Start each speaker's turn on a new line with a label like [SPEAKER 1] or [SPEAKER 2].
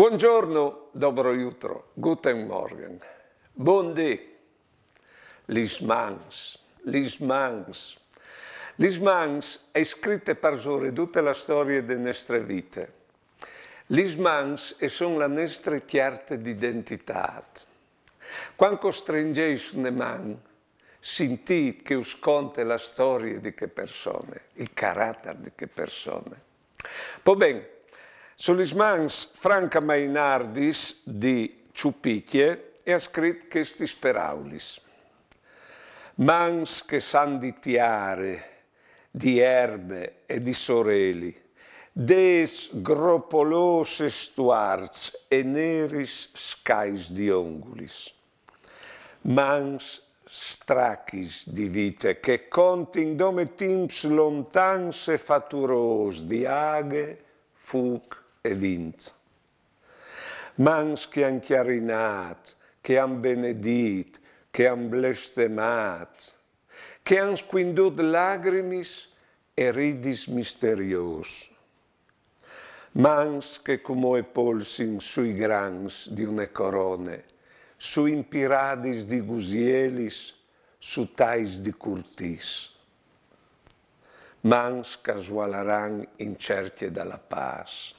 [SPEAKER 1] Buongiorno, dobro jutro, guten morgen, bon day, lismans, lismans. Lismans è scritta per giure tutta la storia delle nostre vite. Lismans sono la nostra chiarte d'identità. Quando stringeis una mano, sentite che usconte la storia di che persone, il carattere di che persone. Po bene, Solismans Franca Mainardis di Ciupicchie e ha scritto questi speraulis. Mans che san di tiare, di erbe e di soreli, des gropolose stuarts e neris scais di ongulis. Mans strachis di vite che contin dome timps lontans e faturos di aghe, fuc e vinto. Mans che han chiarinat, che han benedit, che han blestemat, che han squindut lagrimis e ridis misterios. Mans che come e polsin sui grans di une corone, su impiradis di gusielis, su tais di curtis. Mans casualaran in cerchie dalla pace